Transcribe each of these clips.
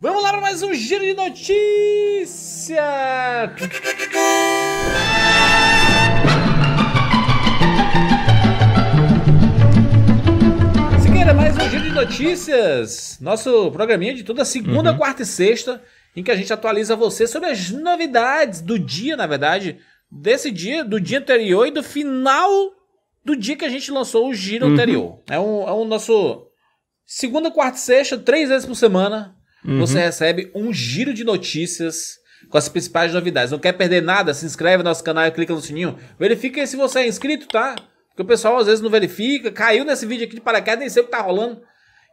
Vamos lá para mais um giro de notícia! Se mais um giro de notícias, nosso programinha de toda segunda, uhum. quarta e sexta, em que a gente atualiza você sobre as novidades do dia, na verdade, desse dia, do dia anterior e do final do dia que a gente lançou o giro uhum. anterior. É um, é um nosso segunda, quarta e sexta, três vezes por semana, Uhum. Você recebe um giro de notícias com as principais novidades. Não quer perder nada? Se inscreve no nosso canal e clica no sininho. Verifique se você é inscrito, tá? Porque o pessoal às vezes não verifica. Caiu nesse vídeo aqui de paraquedas, nem sei o que tá rolando.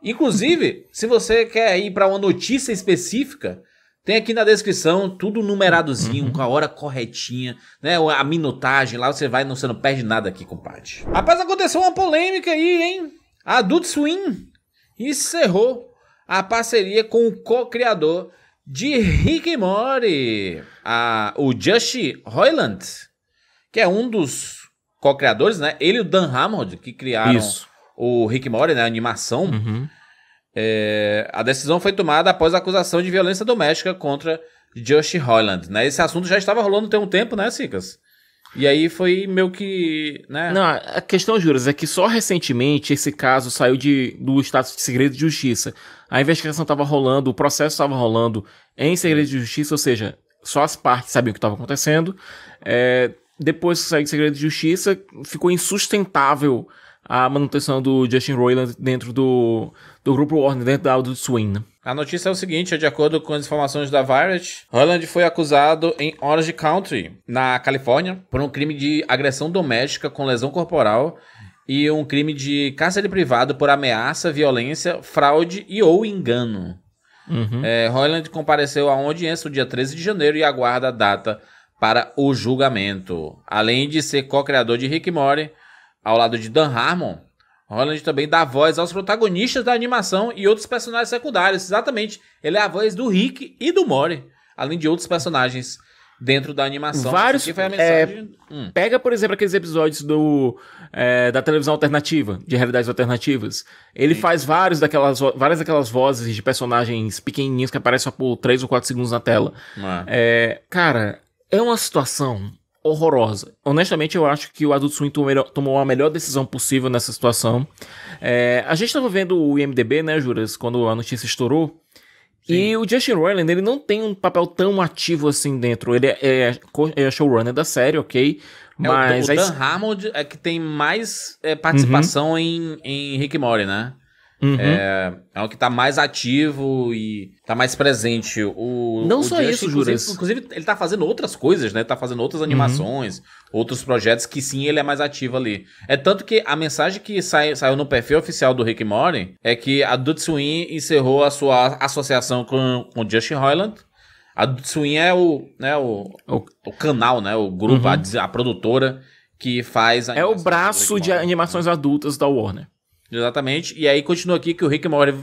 Inclusive, se você quer ir para uma notícia específica, tem aqui na descrição, tudo numeradozinho, uhum. com a hora corretinha, né? A minutagem lá, você vai, não, você não perde nada aqui, compadre. Rapaz, aconteceu uma polêmica aí, hein? A Adult Swim encerrou a parceria com o co-criador de Rick Mori, Morty, o Josh Hoyland, que é um dos co-criadores, né? Ele e o Dan Hammond, que criaram Isso. o Rick Mori, Morty, né? A animação. Uhum. É, a decisão foi tomada após a acusação de violência doméstica contra Josh Hoyland. né? Esse assunto já estava rolando tem um tempo, né, Sicas? E aí foi meio que, né? Não, a questão, Juras, é que só recentemente esse caso saiu de, do status de segredo de justiça. A investigação estava rolando, o processo estava rolando em segredo de justiça, ou seja, só as partes sabiam o que estava acontecendo. É, depois que saiu de segredo de justiça, ficou insustentável a manutenção do Justin Roiland dentro do, do grupo Warner, dentro da Audit Swing. A notícia é o seguinte, é de acordo com as informações da Variety, Holland foi acusado em Orange County, na Califórnia, por um crime de agressão doméstica com lesão corporal e um crime de cárcere privado por ameaça, violência, fraude e ou engano. Uhum. É, Holland compareceu à audiência no dia 13 de janeiro e aguarda a data para o julgamento. Além de ser co-criador de Rick Mori, ao lado de Dan Harmon, Holland também dá voz aos protagonistas da animação e outros personagens secundários. Exatamente. Ele é a voz do Rick e do Mori, além de outros personagens dentro da animação. Vários. É, hum. Pega, por exemplo, aqueles episódios do, é, da televisão alternativa, de realidades alternativas. Ele Sim. faz vários daquelas, várias daquelas vozes de personagens pequenininhos que aparecem só por 3 ou 4 segundos na tela. Ah. É, cara, é uma situação horrorosa. Honestamente, eu acho que o Adult Swim tomou a melhor decisão possível nessa situação. É, a gente estava vendo o IMDB, né, Juras, quando a notícia estourou. Sim. E o Justin Roiland, ele não tem um papel tão ativo assim dentro. Ele é, é, é showrunner da série, ok? Mas é, o, Dan aí... Hammond é que tem mais é, participação uhum. em, em Rick Mori, né? Uhum. É, é o que tá mais ativo e tá mais presente. O, Não o só isso, inclusive, juras. inclusive, ele tá fazendo outras coisas, né? Tá fazendo outras uhum. animações, uhum. outros projetos que sim ele é mais ativo ali. É tanto que a mensagem que sai, saiu no perfil oficial do Rick Morty é que a Dutswin encerrou a sua associação com, com Justin Roiland. A Dutswin é o, né, o, o, o canal, né? O grupo, uhum. a, a produtora que faz. É o braço de animações adultas da Warner. Exatamente. E aí continua aqui que o Rick More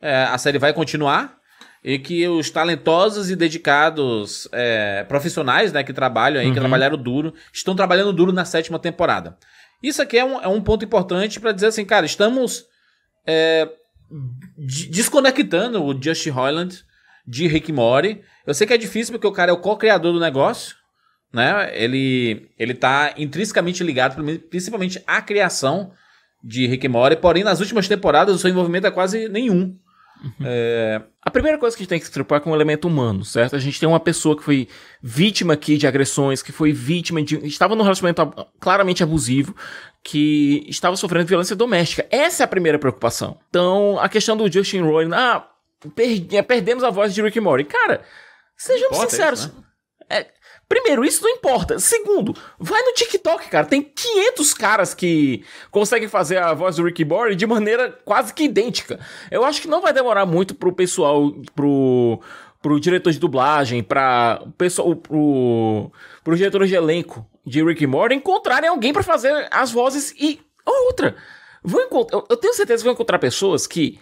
é, a série vai continuar e que os talentosos e dedicados é, profissionais né, que trabalham aí, uhum. que trabalharam duro, estão trabalhando duro na sétima temporada. Isso aqui é um, é um ponto importante para dizer assim, cara, estamos é, desconectando o Justin Roiland de Rick Mori. Eu sei que é difícil porque o cara é o co-criador do negócio, né? Ele ele tá intrinsecamente ligado principalmente à criação de Rick Mori, porém nas últimas temporadas o seu envolvimento é quase nenhum. Uhum. É, a primeira coisa que a gente tem que se preocupar é com o elemento humano, certo? A gente tem uma pessoa que foi vítima aqui de agressões, que foi vítima de. estava num relacionamento claramente abusivo, que estava sofrendo violência doméstica. Essa é a primeira preocupação. Então, a questão do Justin Roiland, ah, é, perdemos a voz de Rick Mori. Cara, sejamos sinceros. né? é, Primeiro, isso não importa. Segundo, vai no TikTok, cara. Tem 500 caras que conseguem fazer a voz do Ricky Bobby de maneira quase que idêntica. Eu acho que não vai demorar muito pro pessoal, pro pro diretor de dublagem, para pessoal, pro, pro diretor de elenco de Rick Morty encontrarem alguém para fazer as vozes e outra. Vou encontrar, eu tenho certeza que vão encontrar pessoas que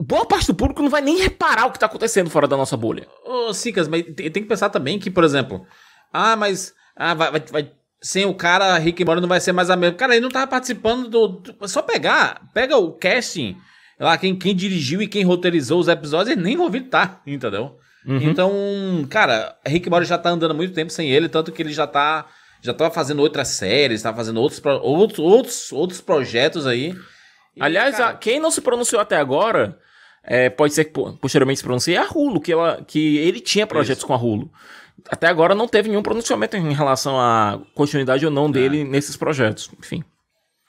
boa parte do público não vai nem reparar o que tá acontecendo fora da nossa bolha. Ô, oh, Sicas, mas tem que pensar também que, por exemplo, ah, mas ah, vai, vai, vai sem o cara, Rick Mori não vai ser mais a mesma. Cara, ele não tava participando do, do. só pegar, pega o casting, lá, quem, quem dirigiu e quem roteirizou os episódios, ele nem ouviu tá, entendeu? Uhum. Então, cara, Rick Mori já tá andando muito tempo sem ele, tanto que ele já tá. Já tava fazendo outras séries, tava fazendo outros, outros, outros, outros projetos aí. E, Aliás, cara, a, quem não se pronunciou até agora é, pode ser que posteriormente se pronuncie é a Rulo, que, que ele tinha projetos Isso. com a Rulo. Até agora não teve nenhum pronunciamento em relação à continuidade ou não é. dele é. nesses projetos, enfim.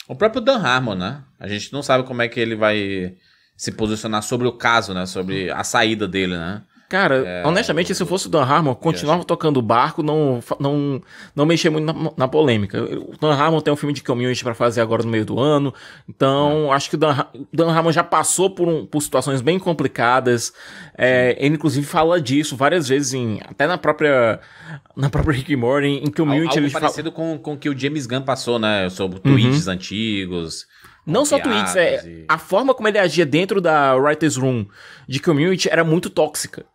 O próprio Dan Harmon, né? A gente não sabe como é que ele vai se posicionar sobre o caso, né? Sobre a saída dele, né? Cara, é, honestamente, se eu fosse o Dan Harmon, continuava tocando o barco, não, não, não mexia muito na, na polêmica. O Dan Harmon tem um filme de community para fazer agora no meio do ano, então é. acho que o Dan, Dan Harmon já passou por, um, por situações bem complicadas. É, ele, inclusive, fala disso várias vezes, em, até na própria, na própria Rick Morty, em community. Algo ele parecido fala... com, com o que o James Gunn passou, né? Sobre uhum. tweets antigos. Não só tweets, é, e... a forma como ele agia dentro da Writers Room de community era muito tóxica.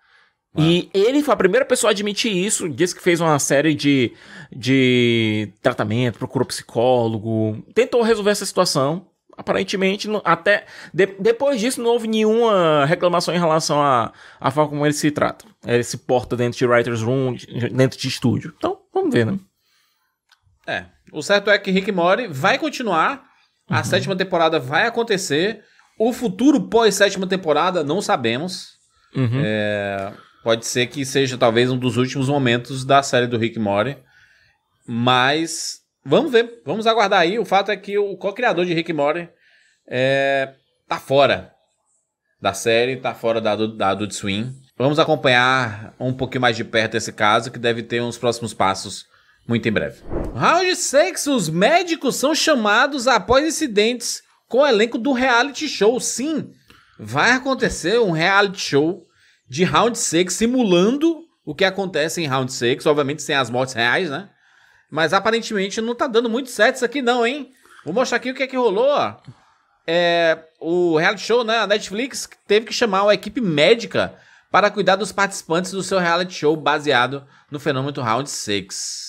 E ele foi a primeira pessoa a admitir isso, disse que fez uma série de, de tratamento, procurou psicólogo, tentou resolver essa situação. Aparentemente, até de, depois disso, não houve nenhuma reclamação em relação à a, a forma como ele se trata. Ele se porta dentro de writer's room, dentro de estúdio. Então, vamos ver, né? É. O certo é que Rick Mori vai continuar, a uhum. sétima temporada vai acontecer. O futuro pós-sétima temporada, não sabemos. Uhum. É, Pode ser que seja talvez um dos últimos momentos da série do Rick Mori. Mas vamos ver, vamos aguardar aí. O fato é que o co-criador de Rick Mori é, tá fora da série, tá fora da, da Adult Swim. Vamos acompanhar um pouquinho mais de perto esse caso, que deve ter uns próximos passos muito em breve. Round 6, os médicos são chamados após incidentes com o elenco do reality show. Sim, vai acontecer um reality show de Round 6, simulando o que acontece em Round 6, obviamente sem as mortes reais, né? Mas aparentemente não tá dando muito certo isso aqui não, hein? Vou mostrar aqui o que é que rolou, ó. É, o reality show, né, a Netflix teve que chamar uma equipe médica para cuidar dos participantes do seu reality show baseado no fenômeno Round 6.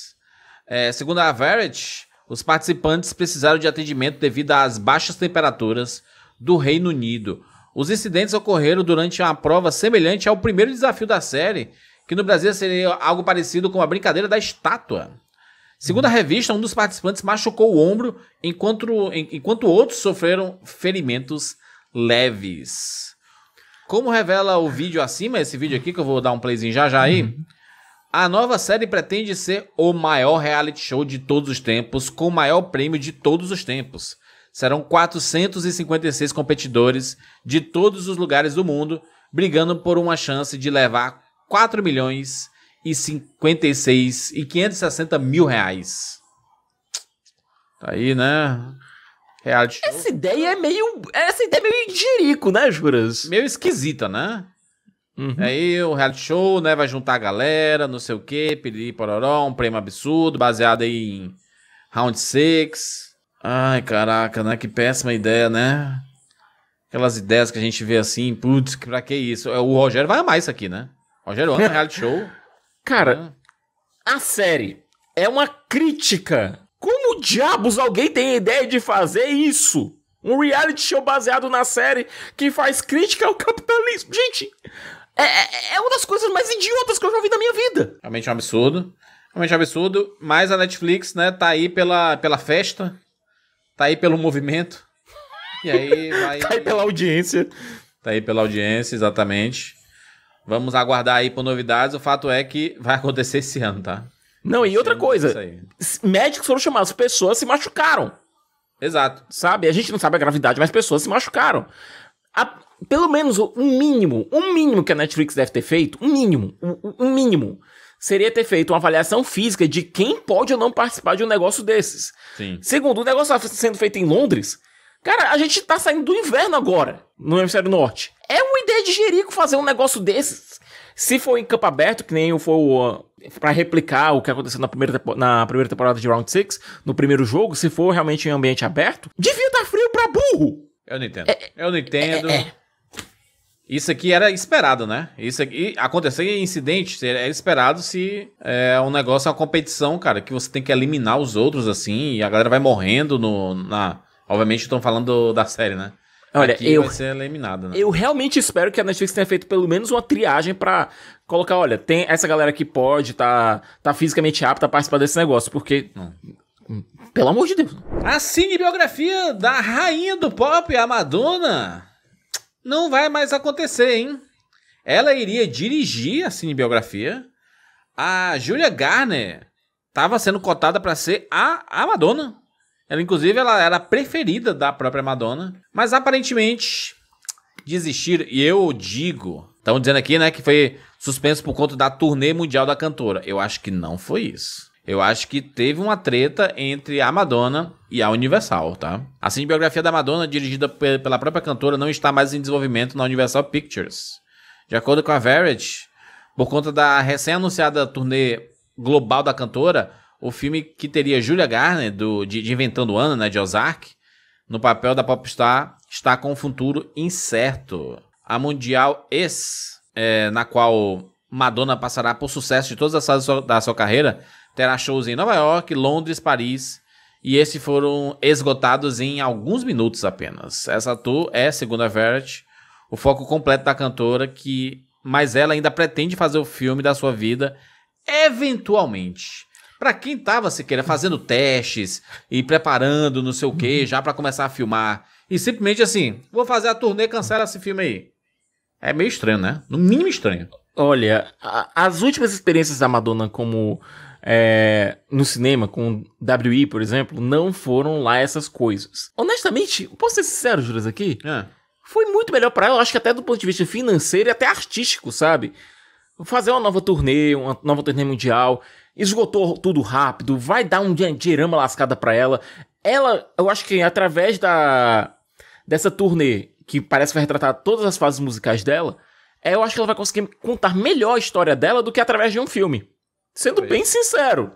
É, segundo a Verity, os participantes precisaram de atendimento devido às baixas temperaturas do Reino Unido. Os incidentes ocorreram durante uma prova semelhante ao primeiro desafio da série, que no Brasil seria algo parecido com a brincadeira da estátua. Segundo a revista, um dos participantes machucou o ombro, enquanto, enquanto outros sofreram ferimentos leves. Como revela o vídeo acima, esse vídeo aqui que eu vou dar um playzinho já já aí, uhum. a nova série pretende ser o maior reality show de todos os tempos, com o maior prêmio de todos os tempos serão 456 competidores de todos os lugares do mundo, brigando por uma chance de levar 4 milhões e 56 e 560 mil reais. Tá aí, né? Reality show. Essa ideia é meio. Essa ideia é meio jirico, né, Juras? Meio esquisita, né? Uhum. É aí o reality show, né? Vai juntar a galera, não sei o quê, pedir pororó, um prêmio absurdo, baseado em Round 6. Ai, caraca, né? Que péssima ideia, né? Aquelas ideias que a gente vê assim, putz, pra que isso? É, o Rogério vai amar isso aqui, né? Rogério ama reality show. Cara, né? a série é uma crítica. Como diabos alguém tem a ideia de fazer isso? Um reality show baseado na série que faz crítica ao capitalismo. Gente, é, é, é uma das coisas mais idiotas que eu já vi na minha vida. Realmente é um absurdo. Realmente é um absurdo. Mas a Netflix, né, tá aí pela, pela festa. Tá aí pelo movimento. E aí vai. tá aí pela audiência. Tá aí pela audiência, exatamente. Vamos aguardar aí por novidades. O fato é que vai acontecer esse ano, tá? Não, e outra coisa. Médicos foram chamados, pessoas se machucaram. Exato. Sabe? A gente não sabe a gravidade, mas pessoas se machucaram. A, pelo menos um mínimo, um mínimo que a Netflix deve ter feito, um mínimo, um, um mínimo seria ter feito uma avaliação física de quem pode ou não participar de um negócio desses. Sim. Segundo, o negócio está sendo feito em Londres. Cara, a gente tá saindo do inverno agora, no hemisfério norte. É uma ideia de jerico fazer um negócio desses. Se for em campo aberto, que nem for uh, para replicar o que aconteceu na primeira, na primeira temporada de Round 6, no primeiro jogo, se for realmente em ambiente aberto, devia estar tá frio pra burro. Eu não entendo. É, eu não entendo. É, é, é. Isso aqui era esperado, né? Isso aqui aconteceu em incidente é esperado se é um negócio, é uma competição, cara, que você tem que eliminar os outros assim e a galera vai morrendo no na. Obviamente estão falando da série, né? Olha, aqui eu vai ser eliminado, né? Eu realmente espero que a Netflix tenha feito pelo menos uma triagem para colocar, olha, tem essa galera que pode tá tá fisicamente apta a participar desse negócio, porque pelo amor de Deus. A cinebiografia da rainha do pop, a Madonna não vai mais acontecer, hein? Ela iria dirigir a cinebiografia. A Julia Garner estava sendo cotada para ser a, a Madonna. Ela, inclusive, ela era a preferida da própria Madonna. Mas aparentemente desistiram. E eu digo. Estão dizendo aqui, né, que foi suspenso por conta da turnê mundial da cantora. Eu acho que não foi isso. Eu acho que teve uma treta entre a Madonna e a Universal, tá? a biografia da Madonna, dirigida pela própria cantora, não está mais em desenvolvimento na Universal Pictures. De acordo com a Variety, por conta da recém-anunciada turnê global da cantora, o filme que teria Julia Garner, do, de, de Inventando Ana, né, de Ozark, no papel da popstar, está com um futuro incerto. A Mundial Ex, é, na qual Madonna passará por sucesso de todas as fases da sua carreira, terá shows em Nova York, Londres, Paris. E esses foram esgotados em alguns minutos apenas. Essa tour é, segundo a Verity, o foco completo da cantora, que mas ela ainda pretende fazer o filme da sua vida eventualmente. Para quem estava Siqueira fazendo testes e preparando não sei o que já para começar a filmar e simplesmente assim, vou fazer a turnê, cancela esse filme aí. É meio estranho, né? No mínimo estranho. Olha, a, as últimas experiências da Madonna como é, no cinema com WE, por exemplo, não foram lá essas coisas. Honestamente, posso ser sincero, Juras, aqui? É. Foi muito melhor para ela, acho que até do ponto de vista financeiro e até artístico, sabe? Fazer uma nova turnê, uma nova turnê mundial, esgotou tudo rápido, vai dar um dinheirama lascada para ela. Ela, eu acho que através da dessa turnê, que parece que vai retratar todas as fases musicais dela, é, eu acho que ela vai conseguir contar melhor a história dela do que através de um filme. Sendo bem sincero.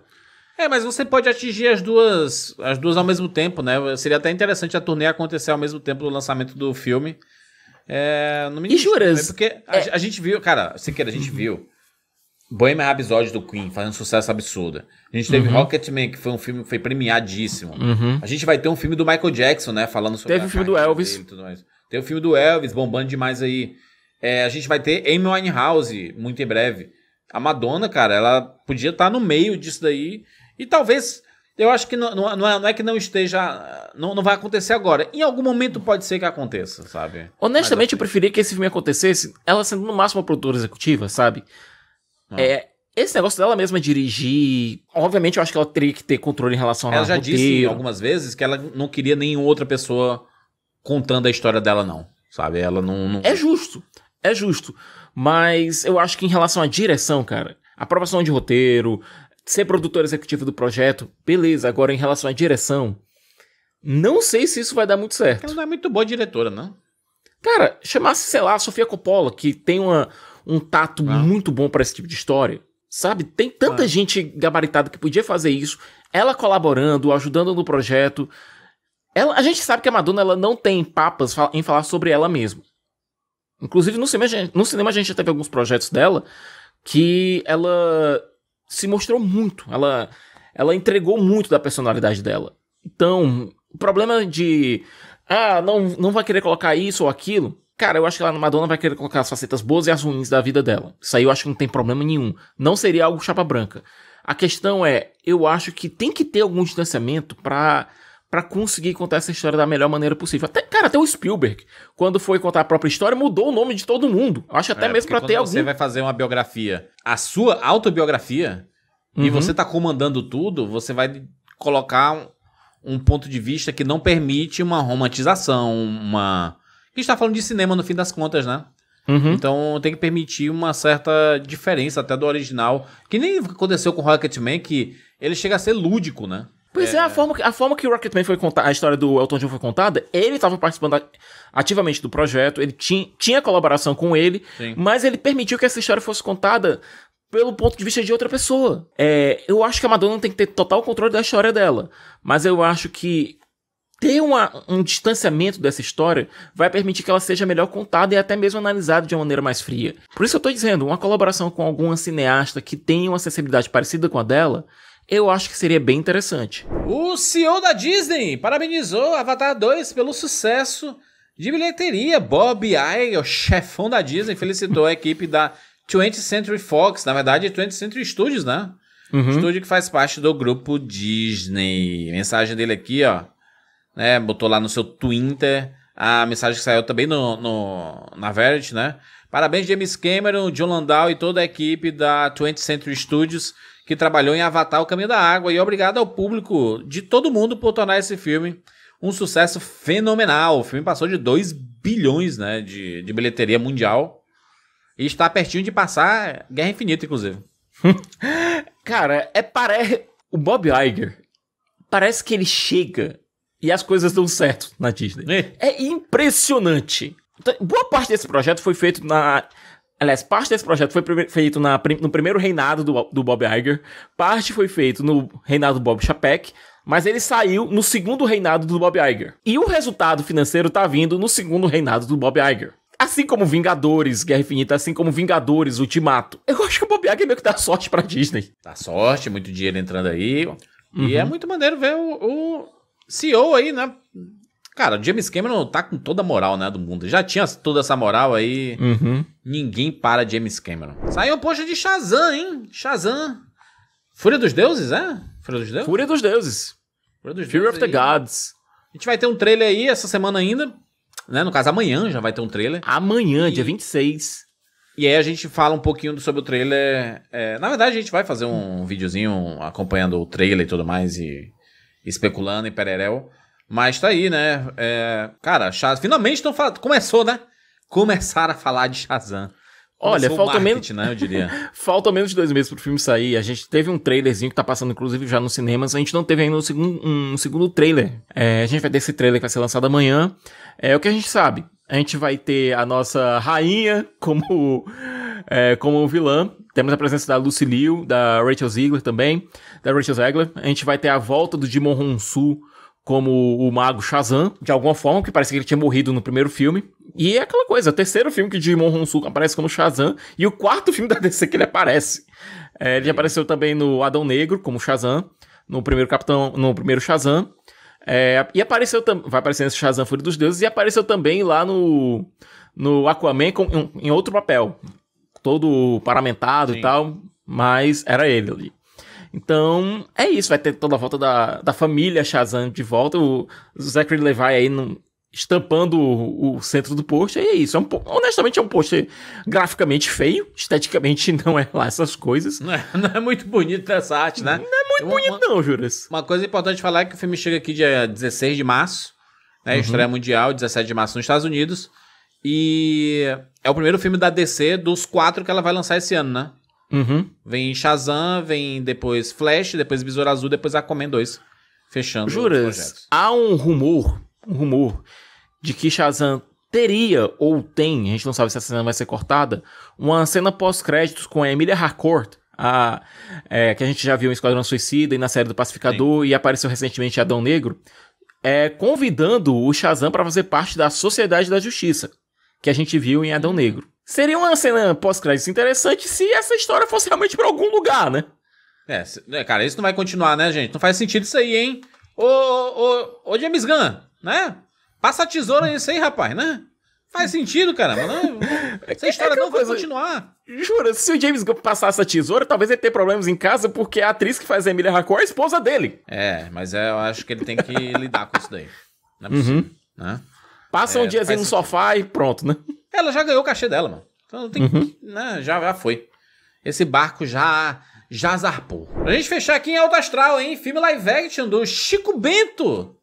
É, mas você pode atingir as duas, as duas ao mesmo tempo, né? Seria até interessante a turnê acontecer ao mesmo tempo do lançamento do filme. É, não me e né? juras? Porque a, é. a, gente viu, cara, Siqueira, a gente uhum. viu Bohemian Rhapsody do Queen fazendo sucesso absurdo. A gente teve uhum. Rocketman, que foi um filme que foi premiadíssimo. Uhum. A gente vai ter um filme do Michael Jackson, né? Falando sobre Teve o filme do Elvis. Tem o filme do Elvis bombando demais aí. É, a gente vai ter Amy Winehouse muito em breve. A Madonna, cara, ela podia estar tá no meio disso daí. E talvez, eu acho que não, não, é, não é que não esteja. Não, não vai acontecer agora. Em algum momento pode ser que aconteça, sabe? Honestamente, eu, é preferia que esse filme acontecesse, ela sendo no máximo uma produtora executiva, sabe? Ah. É, esse negócio dela mesma dirigir, obviamente eu acho que ela teria que ter controle em relação ela ao Ela já disse algumas vezes que ela não queria nenhuma outra pessoa contando a história dela, não. Sabe? Ela não. não... É justo. É justo. Mas eu acho que em relação à direção, cara, aprovação de roteiro, ser produtor executivo do projeto, beleza. Agora, em relação à direção, não sei se isso vai dar muito certo. Ela não é muito boa diretora, não. Cara, chamasse, sei lá, a Sofia Coppola, que tem uma, um tato ah. muito bom para esse tipo de história. Sabe? Tem tanta ah. gente gabaritada que podia fazer isso. Ela colaborando, ajudando no projeto. Ela, a gente sabe que a Madonna ela não tem papas em falar sobre ela mesma. Inclusive, no cinema, gente, no cinema a gente já teve alguns projetos dela que ela se mostrou muito. Ela, ela entregou muito da personalidade dela. Então, o problema de. Ah, não, não vai querer colocar isso ou aquilo. Cara, eu acho que a Madonna vai querer colocar as facetas boas e as ruins da vida dela. Isso aí eu acho que não tem problema nenhum. Não seria algo chapa branca. A questão é, eu acho que tem que ter algum distanciamento para para conseguir contar essa história da melhor maneira possível. Até, cara, até o Spielberg, quando foi contar a própria história, mudou o nome de todo mundo. Acho até é, mesmo para ter algum. Você vai fazer uma biografia, a sua autobiografia, uhum. e você tá comandando tudo, você vai colocar um, um, ponto de vista que não permite uma romantização, uma. A gente tá falando de cinema no fim das contas, né? Uhum. Então tem que permitir uma certa diferença até do original. Que nem aconteceu com Rocketman, que ele chega a ser lúdico, né? Pois é, é a, forma, a forma que o Rocketman foi contar, a história do Elton John foi contada, ele estava participando ativamente do projeto, ele tinha, tinha colaboração com ele, Sim. mas ele permitiu que essa história fosse contada pelo ponto de vista de outra pessoa. É, eu acho que a Madonna tem que ter total controle da história dela, mas eu acho que ter uma, um distanciamento dessa história vai permitir que ela seja melhor contada e até mesmo analisada de uma maneira mais fria. Por isso eu estou dizendo, uma colaboração com algum cineasta que tenha uma sensibilidade parecida com a dela eu acho que seria bem interessante. O CEO da Disney parabenizou Avatar 2 pelo sucesso de bilheteria. Bob Iger, o chefão da Disney, felicitou a equipe da 20th Century Fox, na verdade 20th Century Studios, né? Uhum. Estúdio que faz parte do grupo Disney. Mensagem dele aqui, ó. Né, botou lá no seu Twitter. A mensagem que saiu também no, no, na Verity, né? Parabéns, James Cameron, John Landau e toda a equipe da 20th Century Studios que trabalhou em Avatar O Caminho da Água, e é obrigado ao público de todo mundo por tornar esse filme um sucesso fenomenal. O filme passou de 2 bilhões né, de, de bilheteria mundial e está pertinho de passar Guerra Infinita, inclusive. Cara, é parece. O Bob Iger parece que ele chega e as coisas dão certo na Disney. É, é impressionante. Então, boa parte desse projeto foi feito na, Aliás, parte desse projeto foi feito na, no primeiro reinado do, do Bob Iger, parte foi feito no reinado do Bob Chapek, mas ele saiu no segundo reinado do Bob Iger. E o resultado financeiro tá vindo no segundo reinado do Bob Iger. Assim como Vingadores, Guerra Infinita, assim como Vingadores, Ultimato. Eu acho que o Bob Iger meio que dá sorte pra Disney. Dá sorte, muito dinheiro entrando aí. Uhum. E é muito maneiro ver o, o CEO aí, né? Cara, o James Cameron tá com toda a moral, né, do mundo. Já tinha toda essa moral aí. Uhum. Ninguém para James Cameron. Saiu o poxa de Shazam, hein? Shazam. Fúria dos Deuses, é? Fúria dos Deuses? Fúria dos Deuses. Fúria dos Fury Deuses of the Gods. A gente vai ter um trailer aí essa semana ainda. Né? No caso, amanhã já vai ter um trailer. Amanhã, e... dia 26. E aí a gente fala um pouquinho sobre o trailer. É, na verdade, a gente vai fazer um videozinho acompanhando o trailer e tudo mais, e especulando e pererel. Mas tá aí, né? É, cara, Shaz... finalmente estão falando. Começou, né? Começaram a falar de Shazam. Olha, falta menos, né, eu diria. falta menos de dois meses pro filme sair. A gente teve um trailerzinho que tá passando, inclusive, já nos cinemas. A gente não teve ainda um segundo, um segundo trailer. É, a gente vai ter esse trailer que vai ser lançado amanhã. É o que a gente sabe. A gente vai ter a nossa rainha como, é, como vilã. Temos a presença da Lucy Liu, da Rachel Ziegler também, da Rachel Zegler. A gente vai ter a volta do Jimon Honsu como o mago Shazam, de alguma forma, que parece que ele tinha morrido no primeiro filme. E é aquela coisa, o terceiro filme que Jimon Honsu aparece como Shazam, e o quarto filme da DC que ele aparece. É, ele apareceu também no Adão Negro, como Shazam, no primeiro Capitão, no primeiro Shazam. É, e apareceu também, vai aparecer nesse Shazam Fúria dos Deuses, e apareceu também lá no, no Aquaman com, em, em outro papel. Todo paramentado Sim. e tal, mas era ele ali. Então, é isso. Vai ter toda a volta da, da família Shazam de volta. O Zachary Levi aí no, estampando o, o, centro do pôster. E é isso. É um, honestamente, é um pôster graficamente feio. Esteticamente, não é lá essas coisas. Não é, não é muito bonito essa arte, né? Não é muito uma, bonito, não, Juras. Uma coisa importante falar é que o filme chega aqui dia 16 de março. Né, uhum. Estreia mundial, 17 de março nos Estados Unidos. E é o primeiro filme da DC dos quatro que ela vai lançar esse ano, né? Uhum. Vem Shazam, vem depois Flash, depois Visor Azul, depois Aquaman 2. Fechando Juras, há um rumor, um rumor, de que Shazam teria ou tem, a gente não sabe se essa cena vai ser cortada, uma cena pós-créditos com a Emilia Harcourt, a, é, que a gente já viu em Esquadrão Suicida e na série do Pacificador Sim. e apareceu recentemente em Adão Negro, é, convidando o Shazam para fazer parte da Sociedade da Justiça, que a gente viu em Adão hum. Negro. Seria uma cena pós-crédito interessante se essa história fosse realmente pra algum lugar, né? É, né, cara, isso não vai continuar, né, gente? Não faz sentido isso aí, hein? Ô, ô, ô, James Gunn, né? Passa a tesoura nisso aí, rapaz, né? Faz sentido, caramba. Não, é essa história é não coisa, vai continuar. Jura, se o James Gunn passasse a tesoura, talvez ele tenha problemas em casa, porque a atriz que faz a Emília Raccoon é a esposa dele. É, mas é, eu acho que ele tem que lidar com isso daí. Não é possível, uhum. né? Passa um é, diazinho no sofá e pronto, né? Ela já ganhou o cachê dela, mano. Então tem uhum. né, já, já foi. Esse barco já já zarpou. Pra gente fechar aqui em alto astral, hein? Filme live action do Chico Bento.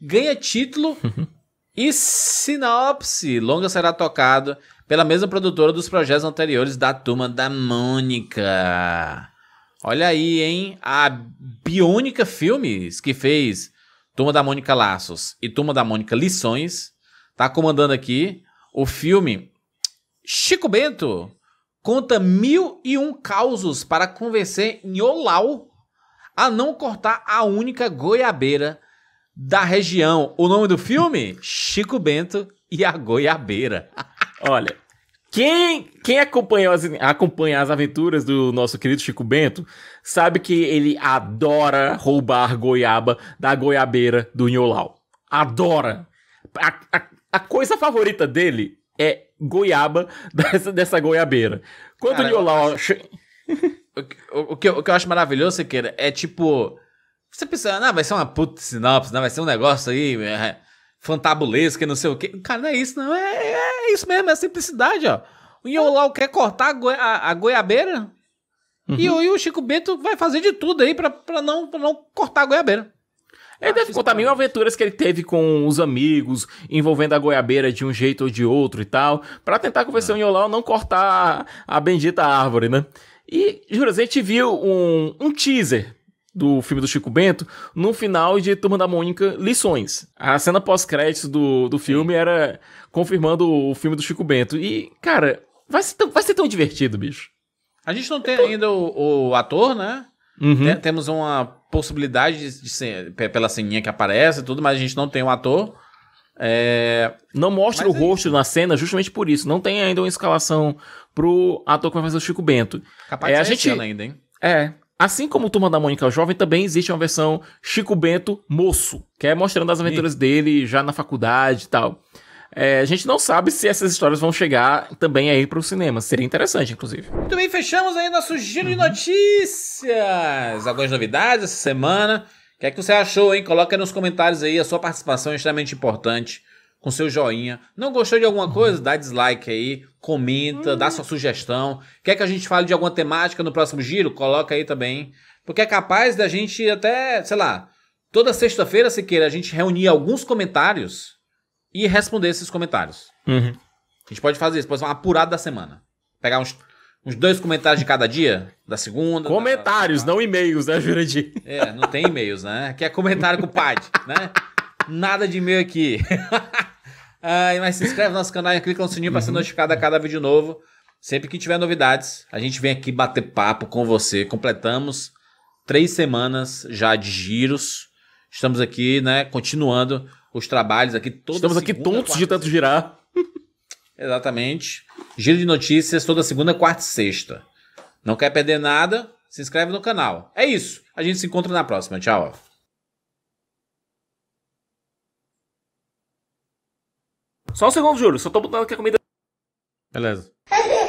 Ganha título uhum. e sinopse. Longa será tocado pela mesma produtora dos projetos anteriores da Turma da Mônica. Olha aí, hein? A Bionica Filmes, que fez Turma da Mônica Laços e Turma da Mônica Lições, tá comandando aqui o filme Chico Bento conta mil e um causos para convencer Nholau a não cortar a única goiabeira da região. O nome do filme? Chico Bento e a Goiabeira. Olha, quem, quem as, acompanha as aventuras do nosso querido Chico Bento sabe que ele adora roubar goiaba da goiabeira do Nholau. Adora! A, a, a coisa favorita dele é goiaba dessa, dessa goiabeira. Quando Cara, o Nicolau. Acho... o, o, que, o que eu acho maravilhoso, Siqueira, é tipo. Você pensa, ah, vai ser uma puta sinopse, não, né? vai ser um negócio aí é, fantabulesco e não sei o quê. Cara, não é isso, não. É, é isso mesmo, é simplicidade, ó. O Iolau quer cortar a, a, goiabeira uhum. e, o, e, o Chico Bento vai fazer de tudo aí pra, pra, não, pra não cortar a goiabeira. Ele deve contar mil aventuras que ele teve com os amigos, envolvendo a goiabeira de um jeito ou de outro e tal, para tentar convencer o Yolau é. a não cortar a bendita árvore, né? E, jura, a gente viu um, um teaser do filme do Chico Bento no final de Turma da Mônica Lições. A cena pós-crédito do, do filme Sim. era confirmando o filme do Chico Bento. E, cara, vai ser tão, vai ser tão divertido, bicho. A gente não tem ainda o, o ator, né? Uhum. temos uma possibilidade de, de pela ceninha que aparece e tudo, mas a gente não tem um ator. É... Não mostra mas o é rosto na cena justamente por isso. Não tem ainda uma escalação pro ator que vai fazer o Chico Bento. Capaz é, de a gente ainda, hein? É. Assim como o Turma da Mônica Jovem, também existe uma versão Chico Bento Moço, que é mostrando as aventuras dele já na faculdade e tal. É, a gente não sabe se essas histórias vão chegar também aí para o cinema. Seria interessante, inclusive. Muito bem, fechamos aí nosso giro de notícias. Algumas novidades essa semana. O que é que você achou, hein? Coloca nos comentários aí. A sua participação é extremamente importante. Com seu joinha. Não gostou de alguma coisa? Dá dislike aí. Comenta, dá sua sugestão. Quer que a gente fale de alguma temática no próximo giro? Coloca aí também. Porque é capaz da gente até, sei lá, toda sexta-feira, se queira, a gente reunir alguns comentários e responder esses comentários. Uhum. A gente pode fazer isso, pode ser uma apurada da semana. Pegar uns, uns dois comentários de cada dia, da segunda. Comentários, da... não e-mails, né, Jurandir? É, não tem e-mails, né? Aqui é comentário com o Pad, né? Nada de e-mail aqui. ah, mas se inscreve no nosso canal e clica no sininho uhum. para ser notificado a cada vídeo novo. Sempre que tiver novidades, a gente vem aqui bater papo com você. Completamos três semanas já de giros. Estamos aqui, né, continuando os trabalhos aqui toda Estamos aqui segunda, tontos quarta, de tanto girar. Exatamente. Giro de notícias toda segunda, quarta e sexta. Não quer perder nada? Se inscreve no canal. É isso. A gente se encontra na próxima. Tchau. Só um segundo, Júlio. Só tô botando aqui a comida. Beleza.